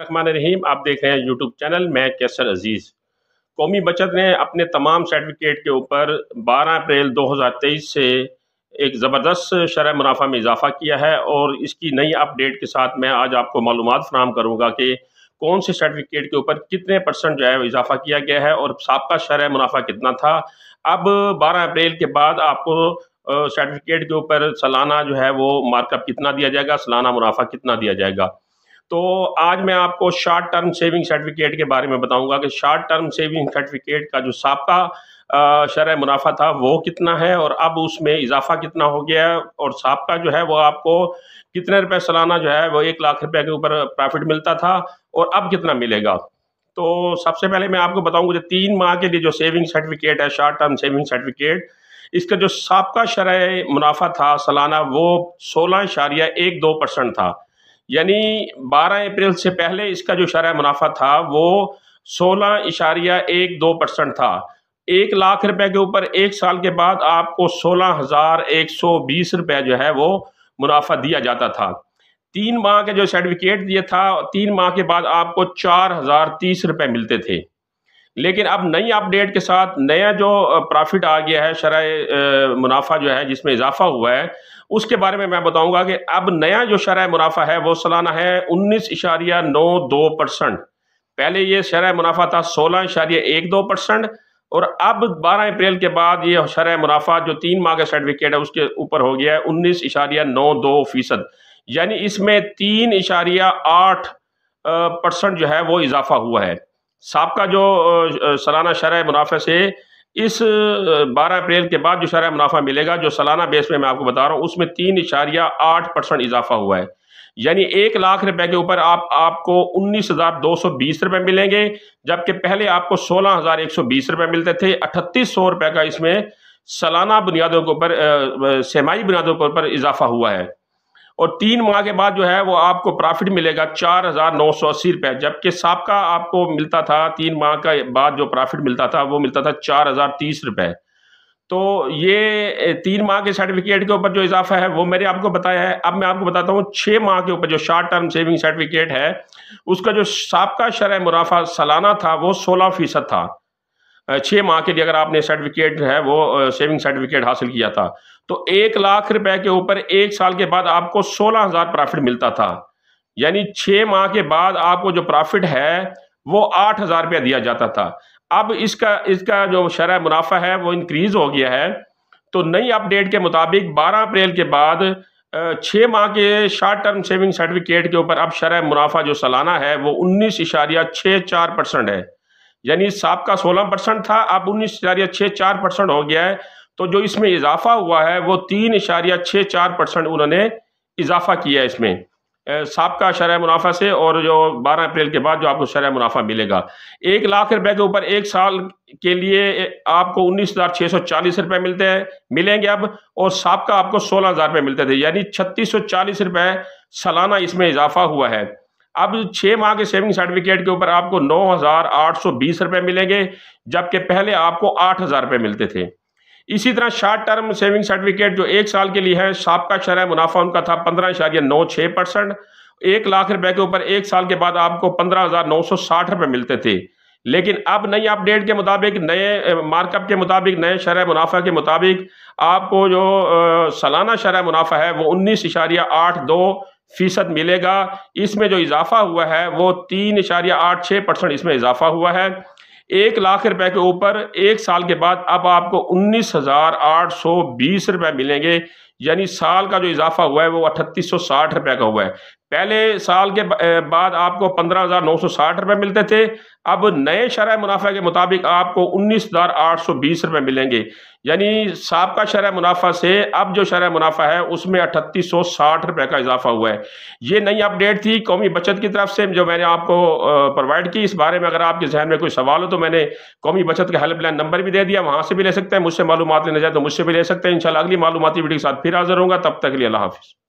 रखमान रहीम आप देख रहे हैं यूट्यूब चैनल मैं कैसर अजीज़ कौमी बचत ने अपने तमाम सर्टिफिकेट के ऊपर 12 अप्रैल 2023 से एक ज़बरदस्त शरह मुनाफा में इजाफा किया है और इसकी नई अपडेट के साथ मैं आज आपको मालूम फ्राहम करूँगा कि कौन से सर्टिफिकेट के ऊपर कितने परसेंट जो है इजाफा किया गया है और सबका शरह मुनाफा कितना था अब बारह अप्रैल के बाद आपको सर्टिफिकेट के ऊपर सालाना जो है वो मार्कअप कितना दिया जाएगा सालाना मुनाफा कितना दिया जाएगा तो आज मैं आपको शॉर्ट टर्म सेविंग सर्टिफिकेट के बारे में बताऊंगा कि शॉर्ट टर्म सेविंग सर्टिफिकेट का जो सबका शरह मुनाफा था वो कितना है और अब उसमें इजाफा कितना हो गया है और सबका जो है वो आपको कितने रुपए सालाना जो है वो एक लाख रुपए के ऊपर प्रॉफिट मिलता था और अब कितना मिलेगा तो सबसे पहले मैं आपको बताऊंगा जो तीन माह के लिए जो सेविंग सर्टिफिकेट है शॉर्ट टर्म सेविंग सर्टिफिकेट इसका जो सबका शरह मुनाफा था सालाना वो सोलह इशारिया एक दो परसेंट था यानी 12 अप्रैल से पहले इसका जो शरह मुनाफा था वो सोलह इशारिया एक दो परसेंट था एक लाख रुपए के ऊपर एक साल के बाद आपको सोलह हजार एक सौ बीस रुपए जो है वो मुनाफा दिया जाता था तीन माह के जो सर्टिफिकेट दिया था तीन माह के बाद आपको चार हजार तीस रुपए मिलते थे लेकिन अब नई अपडेट के साथ नया जो प्रॉफिट आ गया है शराय मुनाफा जो है जिसमें इजाफा हुआ है उसके बारे में मैं बताऊंगा कि अब नया जो शराय मुनाफा है वो सालाना है उन्नीस इशारिया नौ दो परसेंट पहले ये शराय मुनाफा था सोलह इशारिया एक दो परसेंट और अब बारह अप्रैल के बाद ये शराय मुनाफा जो तीन माह का सर्टिफिकेट है उसके ऊपर हो गया है उन्नीस इशारिया नौ दो फीसद यानी इसमें तीन इशारिया आठ परसेंट जो है वो इजाफा हुआ है सबका जो सालाना शरह मुनाफे से इस 12 अप्रैल के बाद जो शरह मुनाफा मिलेगा जो सालाना बेस में मैं आपको बता रहा हूँ उसमें तीन इशारिया आठ परसेंट इजाफा हुआ है यानी एक लाख रुपए के ऊपर आप आपको उन्नीस हजार दो सौ बीस रुपए मिलेंगे जबकि पहले आपको सोलह हजार एक सौ बीस रुपए मिलते थे अठतीस सौ रुपए का इसमें सालाना बुनियादों के ऊपर सेमाई बुनियादों के ऊपर इजाफा हुआ है और तीन माह के बाद जो है वो आपको प्रॉफिट मिलेगा चार हज़ार नौ सौ अस्सी रुपये जबकि सबका आपको मिलता था तीन माह का बाद जो प्रॉफिट मिलता था वो मिलता था चार हज़ार तीस रुपये तो ये तीन माह के सर्टिफिकेट के ऊपर जो इजाफा है वो मैंने आपको बताया है अब मैं आपको बताता हूँ छः माह के ऊपर जो शॉर्ट टर्म सेविंग सर्टिफिकेट है उसका जो सबका शरा मुनाफा सालाना था वो सोलह फ़ीसद था छः माह के लिए अगर आपने सर्टिफिकेट है वो सेविंग सर्टिफिकेट हासिल किया था तो एक लाख रुपए के ऊपर एक साल के बाद आपको सोलह हज़ार प्रॉफिट मिलता था यानी छः माह के बाद आपको जो प्रॉफिट है वो आठ हज़ार रुपया दिया जाता था अब इसका इसका जो शरा मुनाफा है वो इंक्रीज़ हो गया है तो नई अपडेट के मुताबिक बारह अप्रैल के बाद छः माह के शॉर्ट टर्म सेविंग सर्टिफिकेट के ऊपर अब शरा मुनाफा जो सालाना है वो उन्नीस इशारिया छः चार परसेंट है यानी साप का सोलह परसेंट था अब उन्नीस इशारिया छः चार परसेंट हो गया है तो जो इसमें इजाफा हुआ है वो तीन इशारिया छः चार परसेंट उन्होंने इजाफा किया है इसमें साप का शरह मुनाफा से और जो 12 अप्रैल के बाद जो आपको शरह मुनाफा मिलेगा एक लाख रुपए के ऊपर एक साल के लिए आपको उन्नीस हज़ार छह सौ चालीस रुपए मिलते हैं मिलेंगे अब और साप का आपको सोलह हज़ार रुपये मिलते थे यानी छत्तीस सौ चालीस रुपए सालाना इसमें इजाफा हुआ है अब छः माह के सेविंग सर्टिफिकेट के ऊपर आपको नौ हज़ार आठ सौ बीस रुपये मिलेंगे जबकि पहले आपको आठ हज़ार रुपये मिलते थे इसी तरह शार्ट टर्म सेविंग सर्टिफिकेट जो एक साल के लिए है सबका शरा मुनाफा उनका था पंद्रह इशारिया नौ छः परसेंट एक लाख रुपए के ऊपर एक साल के बाद आपको पंद्रह हज़ार नौ सौ साठ रुपये मिलते थे लेकिन अब नई अपडेट के मुताबिक नए मार्कअप के मुताबिक नए शर मुनाफा के मुताबिक आपको जो सालाना शरा मुनाफा है वो उन्नीस इशारिया आठ दो फीसद मिलेगा इसमें जो इजाफा हुआ है वो तीन इशारिया आठ छः परसेंट इसमें इजाफा हुआ है एक लाख रुपए के ऊपर एक साल के बाद अब आपको उन्नीस हज़ार आठ सौ बीस रुपए मिलेंगे यानी साल का जो इजाफा हुआ है वो अठतीस सौ साठ रुपए का हुआ है पहले साल के बाद आपको पंद्रह हज़ार नौ सौ साठ रुपए मिलते थे अब नए शरह मुनाफा के मुताबिक आपको उन्नीस हज़ार आठ सौ बीस रुपये मिलेंगे यानी सबका शरह मुनाफा से अब जो शरह मुनाफा है उसमें अठतीस सौ साठ रुपये का इजाफा हुआ है ये नई अपडेट थी कौमी बचत की तरफ से जो मैंने आपको प्रोवाइड की इस बारे में अगर आपके जहन में कोई सवाल हो तो मैंने कौमी बचत का हेल्पलाइन नंबर भी दे दिया वहाँ से भी ले सकते हैं मुझसे मालूम लेना चाहे तो मुझसे भी ले सकते हैं इनशाला अगली मालूमती वीडियो के साथ फिर हाजिर होगा तब तक लिए अल्लाह हाफिज़